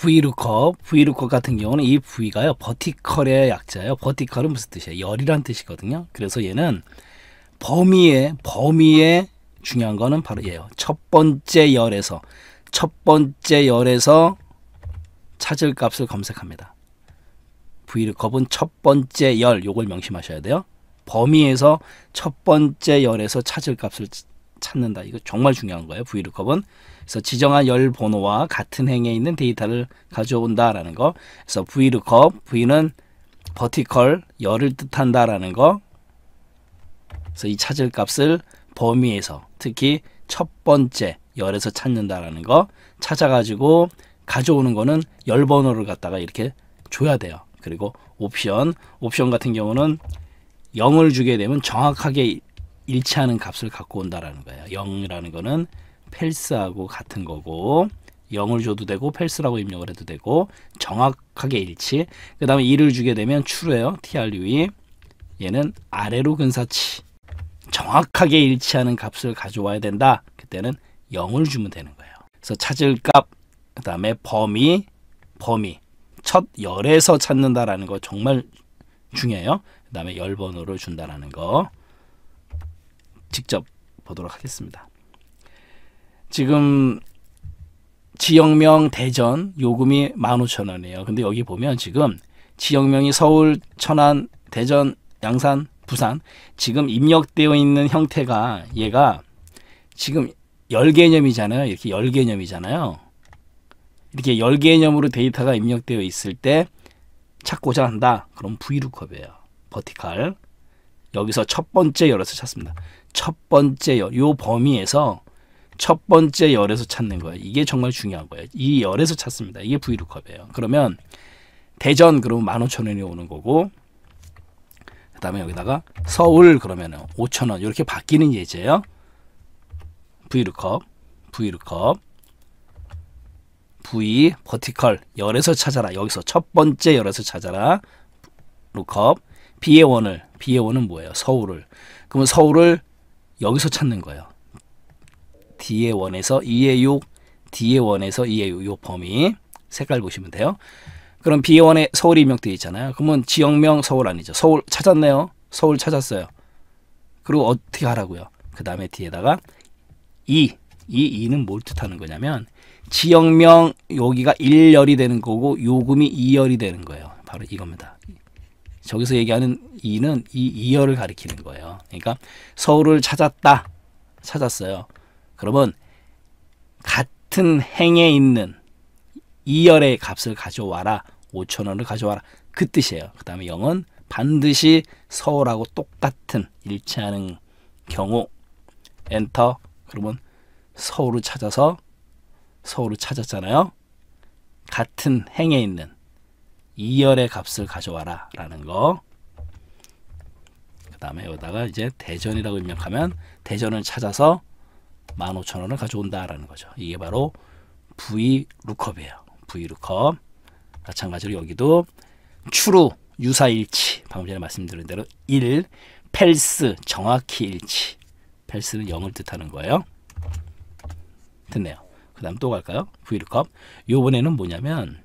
브이루컵, 브이루컵 같은 경우는 이브이가요 버티컬의 약자예요. 버티컬은 무슨 뜻이에요? 열이란 뜻이거든요. 그래서 얘는 범위에범위에 중요한 거는 바로 얘예요. 첫 번째 열에서, 첫 번째 열에서 찾을 값을 검색합니다. 브이루컵은첫 번째 열, 요걸 명심하셔야 돼요. 범위에서 첫 번째 열에서 찾을 값을 찾는다. 이거 정말 중요한 거예요. VLOOKUP은. 그래서 지정한 열 번호와 같은 행에 있는 데이터를 가져온다라는 거. 그래서 VLOOKUP, V는 버티컬, 열을 뜻한다라는 거. 그래서 이 찾을 값을 범위에서 특히 첫 번째 열에서 찾는다라는 거 찾아가지고 가져오는 거는 열 번호를 갖다가 이렇게 줘야 돼요. 그리고 옵션, 옵션 같은 경우는 0을 주게 되면 정확하게 일치하는 값을 갖고 온다라는 거예요. 0이라는 거는 펠스하고 같은 거고 0을 줘도 되고 펠스라고 입력을 해도 되고 정확하게 일치 그 다음에 2를 주게 되면 추예요 true 얘는 아래로 근사치 정확하게 일치하는 값을 가져와야 된다 그때는 0을 주면 되는 거예요 그래서 찾을 값그 다음에 범위 범위 첫 열에서 찾는다라는 거 정말 중요해요 그 다음에 열번호를 준다라는 거 직접 보도록 하겠습니다. 지금 지역명 대전 요금이 15,000원이에요. 근데 여기 보면 지금 지역명이 서울, 천안, 대전, 양산, 부산 지금 입력되어 있는 형태가 얘가 지금 열 개념이잖아요. 이렇게 열 개념이잖아요. 이렇게 열 개념으로 데이터가 입력되어 있을 때 찾고자 한다. 그럼 v l o o 이에요 버티칼. 여기서 첫 번째 열어서 찾습니다. 첫 번째 열, 요 범위에서 첫 번째 열에서 찾는 거예요. 이게 정말 중요한 거예요. 이 열에서 찾습니다. 이게 브이루컵이에요 그러면 대전 그러면 15,000원이 오는 거고 그 다음에 여기다가 서울 그러면 5,000원 이렇게 바뀌는 예제예요. 브 V루컵, 이루컵 V 버티컬 열에서 찾아라. 여기서 첫 번째 열에서 찾아라. 루컵 B의 원을 B의 원은 뭐예요? 서울을. 그러면 서울을 여기서 찾는 거예요. D의 원에서 2의 6, D의 원에서 2의 6, 요 범위 색깔 보시면 돼요. 그럼 B의 원에 서울이 명돼 있잖아요. 그러면 지역명 서울 아니죠. 서울 찾았네요. 서울 찾았어요. 그리고 어떻게 하라고요? 그 다음에 뒤에다가 2, e, 이 2는 뭘 뜻하는 거냐면 지역명 여기가 1열이 되는 거고 요금이 2열이 되는 거예요. 바로 이겁니다. 저기서 얘기하는 이는 이 이열을 가리키는 거예요. 그러니까 서울을 찾았다. 찾았어요. 그러면 같은 행에 있는 이열의 값을 가져와라. 5천 원을 가져와라. 그 뜻이에요. 그 다음에 영은 반드시 서울하고 똑같은 일치하는 경우 엔터 그러면 서울을 찾아서 서울을 찾았잖아요. 같은 행에 있는 2열의 값을 가져와라 라는 거. 그 다음에 여기다가 이제 대전이라고 입력하면 대전을 찾아서 15,000원을 가져온다 라는 거죠. 이게 바로 VLOOKUP이에요. VLOOKUP. 마찬가지로 여기도 추루 유사일치 방금 전에 말씀드린 대로 1 펠스 정확히 일치 펠스는 0을 뜻하는 거예요. 됐네요. 그 다음 또 갈까요? VLOOKUP 요번에는 뭐냐면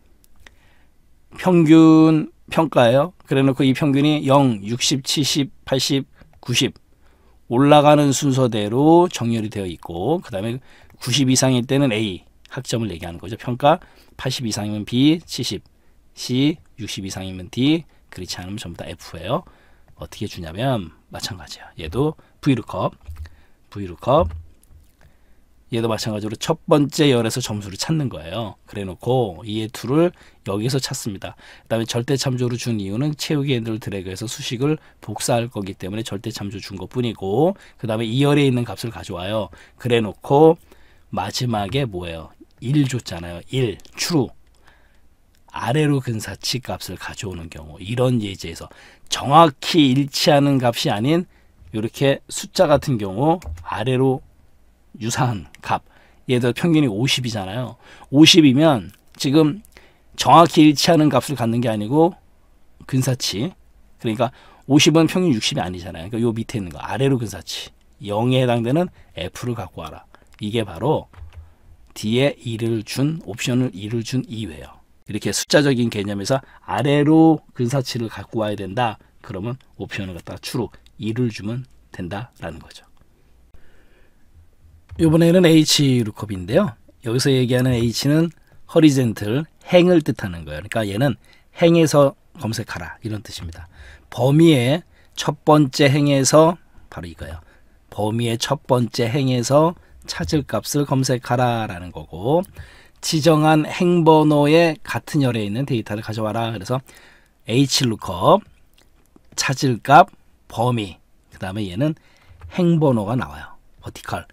평균 평가예요. 그래놓고 이 평균이 0, 60, 70, 80, 90 올라가는 순서대로 정렬이 되어 있고 그 다음에 90 이상일 때는 A 학점을 얘기하는 거죠. 평가 80 이상이면 B, 70, C, 60 이상이면 D 그렇지 않으면 전부 다 F예요. 어떻게 주냐면 마찬가지야. 얘도 V루컵, V루컵 얘도 마찬가지로 첫 번째 열에서 점수를 찾는 거예요. 그래놓고 이의 둘을 여기서 찾습니다. 그 다음에 절대 참조를 준 이유는 채우기 핸들을 드래그해서 수식을 복사할 거기 때문에 절대 참조 준 것뿐이고 그 다음에 2 열에 있는 값을 가져와요. 그래놓고 마지막에 뭐예요? 1 줬잖아요. 1, true. 아래로 근사치 값을 가져오는 경우 이런 예제에서 정확히 일치하는 값이 아닌 이렇게 숫자 같은 경우 아래로 유사한 값 예를 들어 평균이 50이잖아요. 50이면 지금 정확히 일치하는 값을 갖는 게 아니고 근사치 그러니까 50은 평균 60이 아니잖아요. 그러니까 요 밑에 있는 거 아래로 근사치 0에 해당되는 F를 갖고 와라. 이게 바로 D에 1을 준 옵션을 1을 준 이외요. 이렇게 숫자적인 개념에서 아래로 근사치를 갖고 와야 된다. 그러면 옵션을 갖다가 추로 1을 주면 된다라는 거죠. 이번에는 H 루컵인데요. 여기서 얘기하는 H는 허리젠틀, 행을 뜻하는 거예요. 그러니까 얘는 행에서 검색하라 이런 뜻입니다. 범위의 첫 번째 행에서 바로 이거예요. 범위의 첫 번째 행에서 찾을 값을 검색하라 라는 거고 지정한 행번호의 같은 열에 있는 데이터를 가져와라. 그래서 hlookup 찾을 값 범위 그 다음에 얘는 행번호가 나와요. 버티컬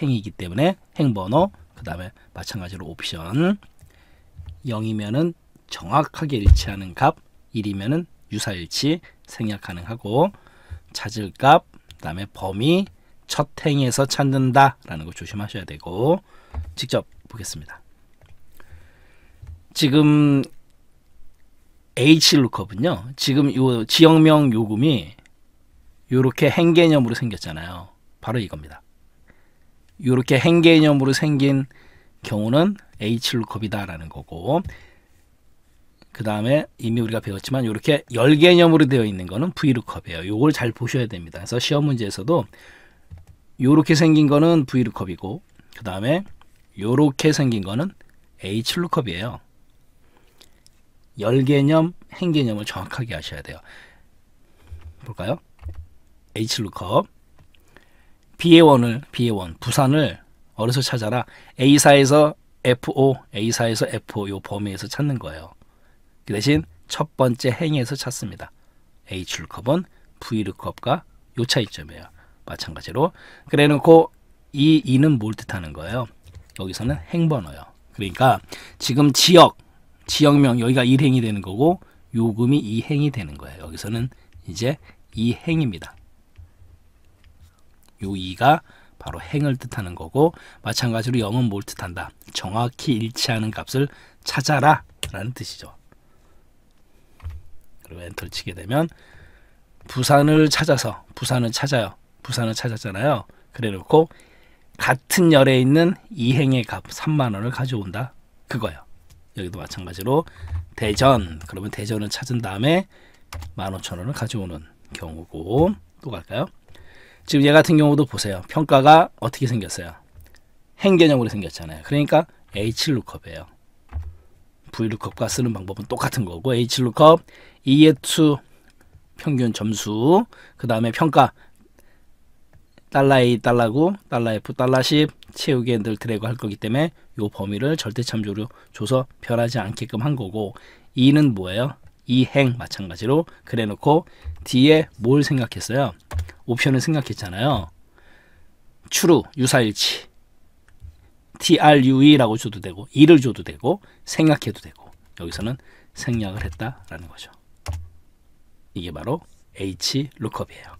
행이기 때문에 행번호 그 다음에 마찬가지로 옵션 0이면은 정확하게 일치하는 값 1이면은 유사일치 생략 가능하고 찾을 값 그다음에 범위 첫 행에서 찾는다 라는 거 조심하셔야 되고 직접 보겠습니다. 지금 HLOOKUP은요. 지금 요 지역명 요금이 이렇게행 개념으로 생겼잖아요. 바로 이겁니다. 이렇게 행개념으로 생긴 경우는 H루컵이다라는 거고 그 다음에 이미 우리가 배웠지만 이렇게 열개념으로 되어 있는 거는 V루컵이에요. 이걸 잘 보셔야 됩니다. 그래서 시험 문제에서도 이렇게 생긴 거는 V루컵이고 그 다음에 이렇게 생긴 거는 H루컵이에요. 열개념, 행개념을 정확하게 하셔야 돼요. 볼까요? H루컵 비에원을비에원 부산을 어디서 찾아라 A사에서 FO A사에서 FO 요 범위에서 찾는 거예요. 그 대신 첫 번째 행에서 찾습니다. H 루컵은 V 루컵과 요 차이점이에요. 마찬가지로 그래놓고 이 이는 뭘 뜻하는 거예요? 여기서는 행번호요. 그러니까 지금 지역 지역명 여기가 1행이 되는 거고 요금이 2행이 되는 거예요. 여기서는 이제 2행입니다. 요 이가 바로 행을 뜻하는 거고 마찬가지로 영은 뭘 뜻한다. 정확히 일치하는 값을 찾아라 라는 뜻이죠. 그리고 엔터를 치게 되면 부산을 찾아서 부산을 찾아요. 부산을 찾았잖아요. 그래놓고 같은 열에 있는 이행의 값 3만 원을 가져온다. 그거요. 여기도 마찬가지로 대전 그러면 대전을 찾은 다음에 15,000원을 가져오는 경우고 또 갈까요? 지금 얘 같은 경우도 보세요. 평가가 어떻게 생겼어요? 행개념으로 생겼잖아요. 그러니까 h l o 이에요 v l o 과 쓰는 방법은 똑같은 거고 h l o E의 투 평균 점수, 그 다음에 평가 달러 A, 달러고 달러 F, 달러 10 채우기 앤들 드래그 할 거기 때문에 요 범위를 절대 참조로 줘서 변하지 않게끔 한 거고 E는 뭐예요? 이 행 마찬가지로 그래놓고 뒤에 뭘 생각했어요? 옵션을 생각했잖아요. 추루, 유사일치, TRUE라고 줘도 되고 이를 줘도 되고 생각해도 되고 여기서는 생략을 했다라는 거죠. 이게 바로 H l o o k u p 이에요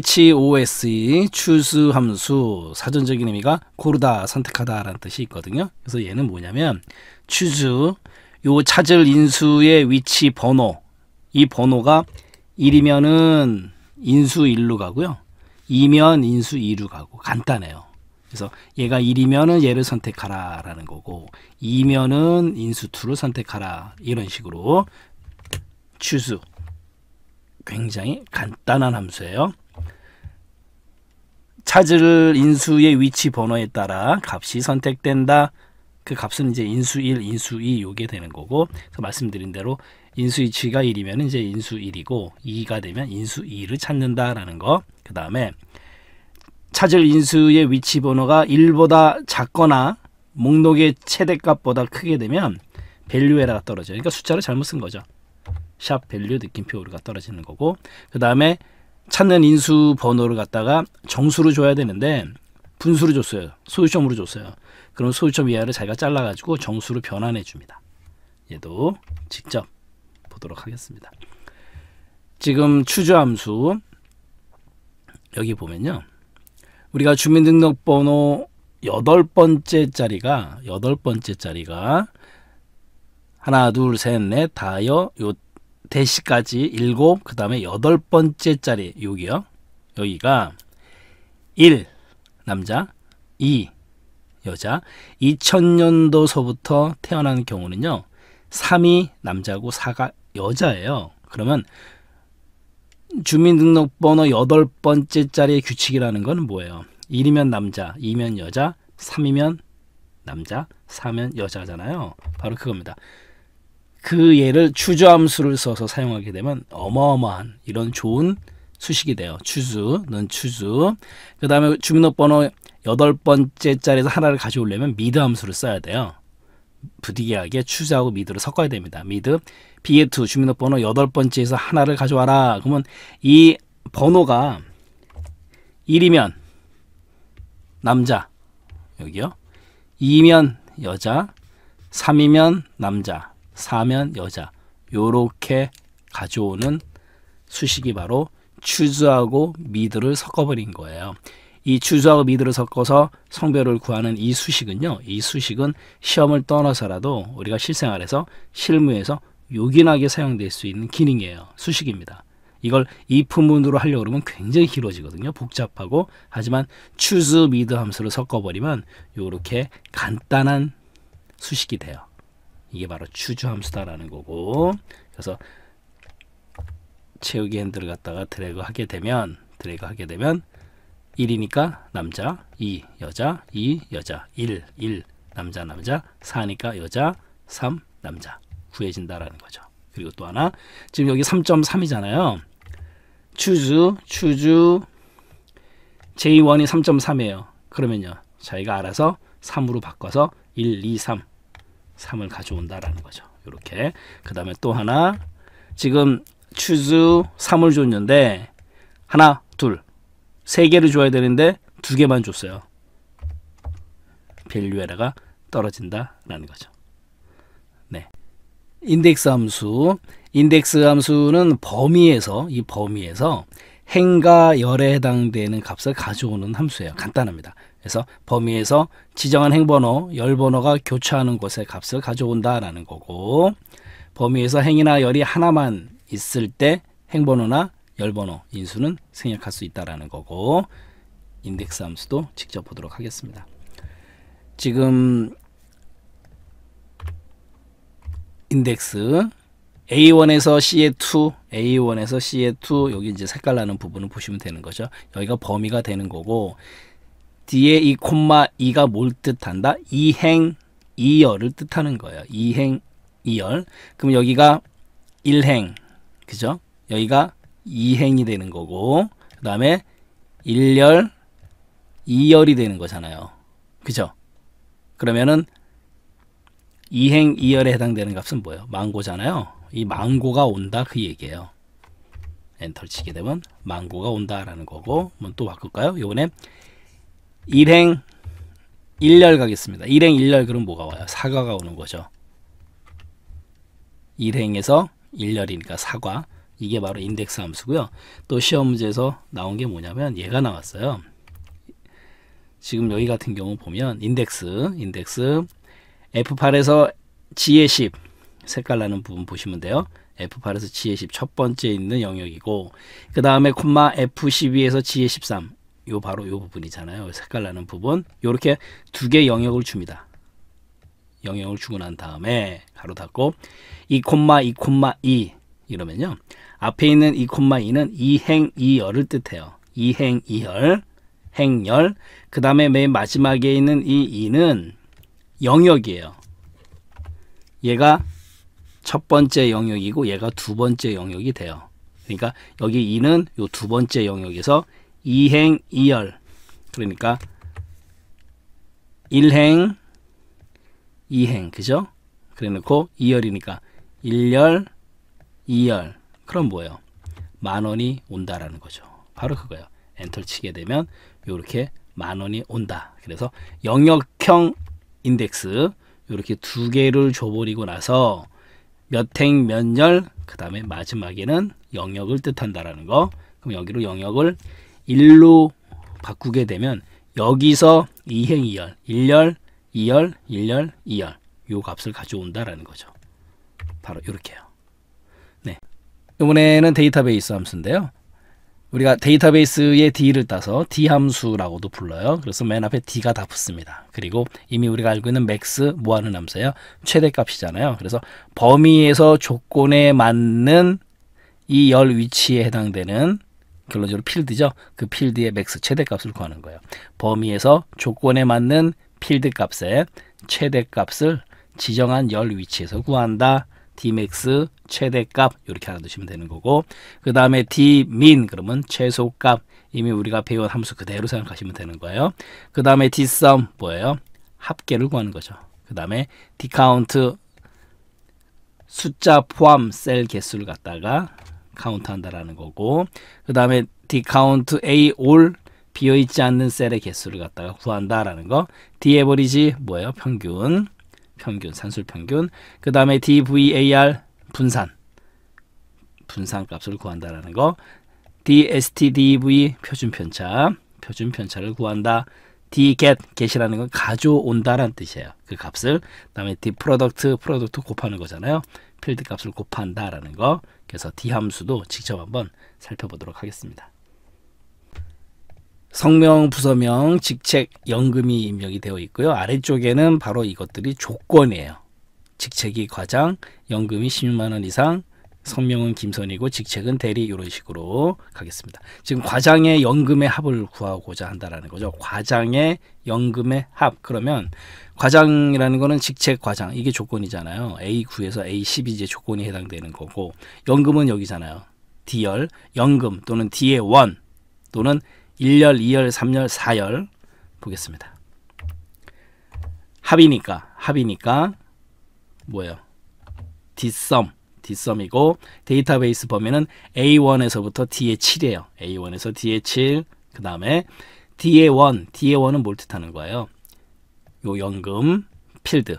CHOSE 추수 함수 사전적인 의미가 고르다 선택하다라는 뜻이 있거든요. 그래서 얘는 뭐냐면 추수 요 찾을 인수의 위치 번호 이 번호가 1이면은 인수 1로 가고요. 2면 인수 2로 가고 간단해요. 그래서 얘가 1이면은 얘를 선택하라라는 거고 2면은 인수 2를 선택하라 이런 식으로 추수 굉장히 간단한 함수예요. 찾을 인수의 위치 번호에 따라 값이 선택된다. 그 값은 이제 인수 1, 인수 2 요게 되는 거고 그래서 말씀드린 대로 인수 위치가 1이면 이제 인수 1이고 2가 되면 인수 2를 찾는다라는 거. 그 다음에 찾을 인수의 위치 번호가 1보다 작거나 목록의 최대값보다 크게 되면 밸류 에러가 떨어져요. 그러니까 숫자를 잘못 쓴 거죠. 샵 밸류 느낌표 오류가 떨어지는 거고 그 다음에 찾는 인수 번호를 갖다가 정수로 줘야 되는데 분수를 줬어요. 소유점으로 줬어요. 그럼 소유점 이하를 자기가 잘라가지고 정수를 변환해 줍니다. 얘도 직접 보도록 하겠습니다. 지금 추주함수 여기 보면요. 우리가 주민등록번호 여덟 번째 자리가 여덟 번째 자리가 하나 둘 셋 넷 다여 요 대시까지 일곱 그 다음에 여덟 번째 자리 여기요 여기가 1 남자, 2 여자. 2000년도서부터 태어난 경우는요. 3이 남자고 4가 여자예요. 그러면 주민등록번호 여덟 번째 자리의 규칙이라는 건 뭐예요? 1이면 남자, 2면 여자, 3이면 남자, 4면 여자잖아요. 바로 그겁니다. 그 예를 추저함수를 써서 사용하게 되면 어마어마한 이런 좋은 수식이 돼요. 추즈는 추즈. 그 다음에 주민등록번호 여덟 번째 자리에서 하나를 가져오려면 미드 함수를 써야 돼요. 부득이하게 추즈하고 미드를 섞어야 됩니다. 미드 비에투 주민등록번호 여덟 번째에서 하나를 가져와라. 그러면 이 번호가 1이면 남자 여기요. 2면 여자, 3이면 남자, 4면 여자 요렇게 가져오는 수식이 바로 추즈하고 미드를 섞어버린 거예요. 이 추즈하고 미드를 섞어서 성별을 구하는 이 수식은요. 이 수식은 시험을 떠나서라도 우리가 실생활에서 실무에서 요긴하게 사용될 수 있는 기능이에요. 수식입니다. 이걸 이프문으로 하려고 그러면 굉장히 길어지거든요. 복잡하고 하지만 choose, mid 함수를 섞어버리면 이렇게 간단한 수식이 돼요. 이게 바로 choose 함수다라는 거고 그래서 채우기 핸들을 갖다가 드래그 하게 되면 드래그 하게 되면 1이니까 남자 2 여자 2 여자 1 1 남자 남자 4니까 여자 3 남자 구해진다라는 거죠. 그리고 또 하나 지금 여기 3.3이잖아요. 추주 추주 J1이 3.3이에요. 그러면요. 자기가 알아서 3으로 바꿔서 1, 2, 3 3을 가져온다라는 거죠. 이렇게 그 다음에 또 하나 지금 추즈 3을 줬는데 하나, 둘, 세 개를 줘야 되는데 두 개만 줬어요. 밸류에라가 떨어진다라는 거죠. 네. 인덱스 함수. 인덱스 함수는 범위에서 이 범위에서 행과 열에 해당되는 값을 가져오는 함수예요. 간단합니다. 그래서 범위에서 지정한 행번호, 열번호가 교차하는 곳의 값을 가져온다라는 거고 범위에서 행이나 열이 하나만 있을 때 행번호나 열번호 인수는 생략할 수 있다라는 거고 인덱스 함수도 직접 보도록 하겠습니다. 지금 인덱스 A1에서 CA2, A1에서 C2 여기 이제 색깔 나는 부분을 보시면 되는 거죠. 여기가 범위가 되는 거고 뒤에 이 콤마 2가 뭘 뜻한다? 이행 2열을 뜻하는 거예요. 이행 2열. 그럼 여기가 1행 그죠? 여기가 2행이 되는 거고 그 다음에 1열, 2열이 되는 거잖아요. 그죠? 그러면은 2행 2열에 해당되는 값은 뭐예요? 망고잖아요. 이 망고가 온다 그 얘기예요. 엔터를 치게 되면 망고가 온다라는 거고 또 바꿀까요? 요번에 1행 1열 가겠습니다. 1행 1열 그럼 뭐가 와요? 사과가 오는 거죠. 1행에서 일렬이니까 사과 이게 바로 인덱스 함수고요. 또 시험 문제에서 나온 게 뭐냐면 얘가 나왔어요. 지금 여기 같은 경우 보면 인덱스 인덱스 F8에서 G의 10 색깔 나는 부분 보시면 돼요. F8에서 G의 10첫 번째 있는 영역이고 그 다음에 콤마 F12에서 G의 13요 바로 요 부분이잖아요. 색깔 나는 부분 요렇게 두 개 영역을 줍니다. 영역을 주고 난 다음에 가로 닫고 이 콤마 이 콤마 이 이러면요. 앞에 있는 이 콤마 이는 이행 이열을 뜻해요. 이행 이열 행열 그 다음에 맨 마지막에 있는 이 이는 영역이에요. 얘가 첫 번째 영역이고 얘가 두 번째 영역이 돼요. 그러니까 여기 이는 요두 번째 영역에서 이행 이열 그러니까 일행 이행 그죠? 그래놓고 2열이니까 1열 2열 그럼 뭐예요? 만원이 온다라는 거죠. 바로 그거예요. 엔터를 치게 되면 이렇게 만원이 온다. 그래서 영역형 인덱스 이렇게 두 개를 줘버리고 나서 몇 행, 몇 열, 그 다음에 마지막에는 영역을 뜻한다라는 거. 그럼 여기로 영역을 1로 바꾸게 되면 여기서 2행 2열, 1열, 2열, 1열, 2열 요 값을 가져온다라는 거죠. 바로 이렇게요. 네, 이번에는 데이터베이스 함수인데요. 우리가 데이터베이스의 D를 따서 D 함수라고도 불러요. 그래서 맨 앞에 D가 다 붙습니다. 그리고 이미 우리가 알고 있는 맥스 뭐하는 함수예요? 최대값이잖아요. 그래서 범위에서 조건에 맞는 이 열 위치에 해당되는 결론적으로 필드죠. 그 필드의 맥스 최대값을 구하는 거예요. 범위에서 조건에 맞는 필드 값의 최대값을 지정한 열 위치에서 구한다. dmax 최대값 이렇게 알아두시면 되는 거고 그 다음에 dmin 그러면 최소값 이미 우리가 배운 함수 그대로 생각하시면 되는 거예요. 그 다음에 dsum 뭐예요? 합계를 구하는 거죠. 그 다음에 dcount 숫자 포함 셀 개수를 갖다가 카운트한다라는 거고 그 다음에 dcount a all 비어있지 않는 셀의 개수를 갖다가 구한다라는 거. D 에버리지 뭐예요? 평균. 평균, 산술 평균. 그 다음에 DVAR 분산. 분산 값을 구한다라는 거. DSTDV 표준 편차. 표준 편차를 구한다. dget, get이라는 건 가져온다라는 뜻이에요. 그 값을. 그 다음에 dproduct, 프로덕트 곱하는 거잖아요. 필드 값을 곱한다라는 거. 그래서 d 함수도 직접 한번 살펴보도록 하겠습니다. 성명, 부서명, 직책, 연금이 입력이 되어 있고요. 아래쪽에는 바로 이것들이 조건이에요. 직책이 과장, 연금이 16만 원 이상, 성명은 김선이고 직책은 대리 이런 식으로 가겠습니다. 지금 과장의 연금의 합을 구하고자 한다라는 거죠. 과장의 연금의 합 그러면 과장이라는 거는 직책 과장 이게 조건이잖아요. A9에서 A10이 이제 조건이 해당되는 거고 연금은 여기잖아요. D열 연금 또는 D의 원 또는 1열2열3열4열 보겠습니다. 합이니까 합이니까 뭐예요? 뒷섬 뒷섬이고 데이터베이스 범위는 A1에서부터 D의 7이에요. A1에서 D의 7, 그 다음에 D의 1, D의 1은 뭘 뜻하는 거예요? 요 연금, 필드,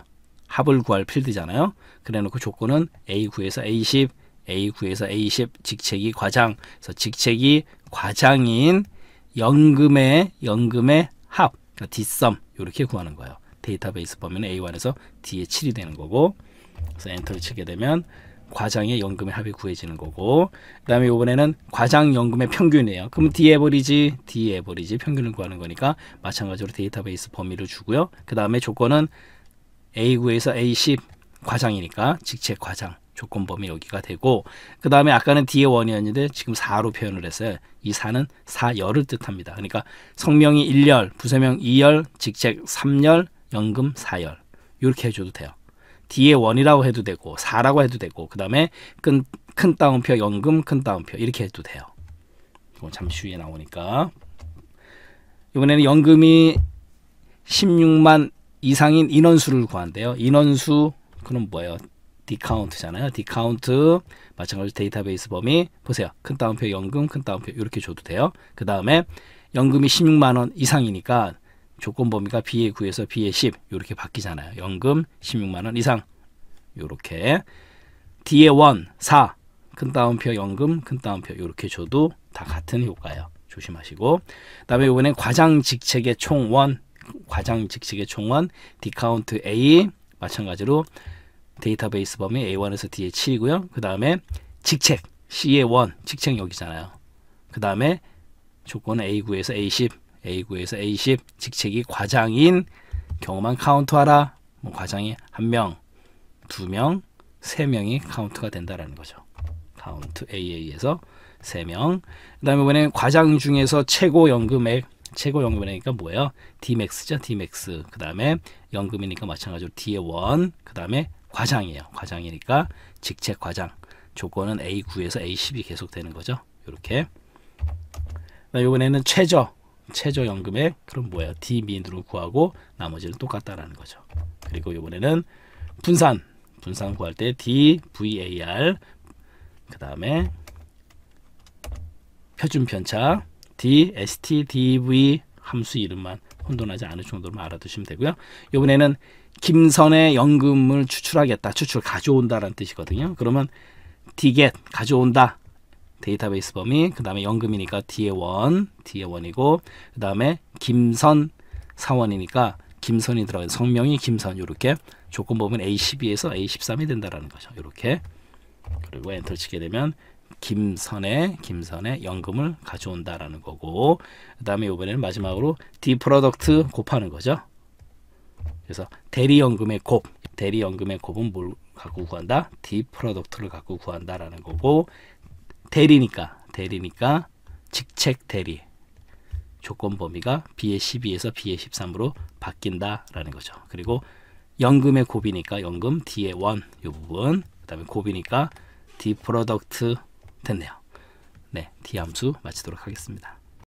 합을 구할 필드잖아요. 그래놓고 조건은 A9에서 A10, A9에서 A10 직책이 과장, 그래서 직책이 과장인 연금의 연금의 합, 그러니까 뒷섬 이렇게 구하는 거예요. 데이터베이스 보면 A1에서 D에 7이 되는 거고 그래서 엔터를 치게 되면 과장의 연금의 합이 구해지는 거고 그 다음에 이번에는 과장 연금의 평균이에요. 그럼 D 에버리지, D 에버리지 평균을 구하는 거니까 마찬가지로 데이터베이스 범위를 주고요. 그 다음에 조건은 A9에서 A10 과장이니까 직책 과장 조건범위 여기가 되고 그 다음에 아까는 뒤에 원이었는데 지금 4로 표현을 했어요. 이 4는 4열을 뜻합니다. 그러니까 성명이 1열, 부세명 2열, 직책 3열, 연금 4열 이렇게 해줘도 돼요. 뒤에 원이라고 해도 되고 4라고 해도 되고 그 다음에 큰, 큰 따옴표 연금 큰 따옴표 이렇게 해도 돼요. 이건 잠시 후에 나오니까 이번에는 연금이 16만 이상인 인원수를 구한대요. 인원수 그럼 뭐예요? 디카운트잖아요. 디카운트 마찬가지로 데이터베이스 범위 보세요. 큰 따옴표 연금, 큰 따옴표 이렇게 줘도 돼요. 그 다음에 연금이 16만 원 이상이니까 조건 범위가 b 에 9에서 b 에10 이렇게 바뀌잖아요. 연금 16만 원 이상 이렇게 d 에 1, 4, 큰 따옴표 연금, 큰 따옴표 이렇게 줘도 다 같은 효과예요. 조심하시고 그 다음에 이번엔 과장 직책의 총원 과장 직책의 총원 디카운트 A 마찬가지로 데이터베이스 범위 A1에서 d 에 7이고요. 그 다음에 직책 c 에1 직책 여기잖아요. 그 다음에 조건 A9에서 A10 A9에서 A10 직책이 과장인 경우만 카운트하라. 뭐 과장이 한 명, 두 명, 세 명이 카운트가 된다라는 거죠. 카운트 AA에서 세 명. 그다음에 이번에 과장 중에서 최고 연금액 최고 연금이니까 뭐예요? d 맥스죠 d 맥스 그다음에 연금이니까 마찬가지로 d 에 1. 그다음에 과장이에요. 과장이니까 직책 과장. 조건은 A9에서 A10이 계속되는 거죠. 이렇게. 이번에는 최저. 최저 연금액 그럼 뭐예요? D 미으로 구하고 나머지는 똑같다라는 거죠. 그리고 이번에는 분산. 분산 구할 때 D, VAR 그 다음에 표준 편차 D, ST, DV 함수 이름만 혼돈하지 않을 정도로 알아두시면 되고요. 이번에는 김선의 연금을 추출하겠다. 추출 가져온다라는 뜻이거든요. 그러면 디겟 가져온다. 데이터베이스 범위 그 다음에 연금이니까 뒤에 원 뒤에 원이고 그 다음에 김선 사원이니까 김선이 들어간 성명이 김선 요렇게 조건 보면 A12에서 A13이 된다라는 거죠. 요렇게 그리고 엔터 치게 되면 김선의 김선의 연금을 가져온다라는 거고 그 다음에 이번에는 마지막으로 D 프로덕트 곱하는 거죠. 그래서 대리연금의 곱, 대리연금의 곱은 뭘 갖고 구한다? 디 프로덕트를 갖고 구한다라는 거고 대리니까 대리니까 직책 대리 조건 범위가 B의 12에서 B의 13으로 바뀐다라는 거죠. 그리고 연금의 곱이니까 연금 D의 1이 부분 그 다음에 곱이니까 디 프로덕트 됐네요. 네, D 함수 마치도록 하겠습니다.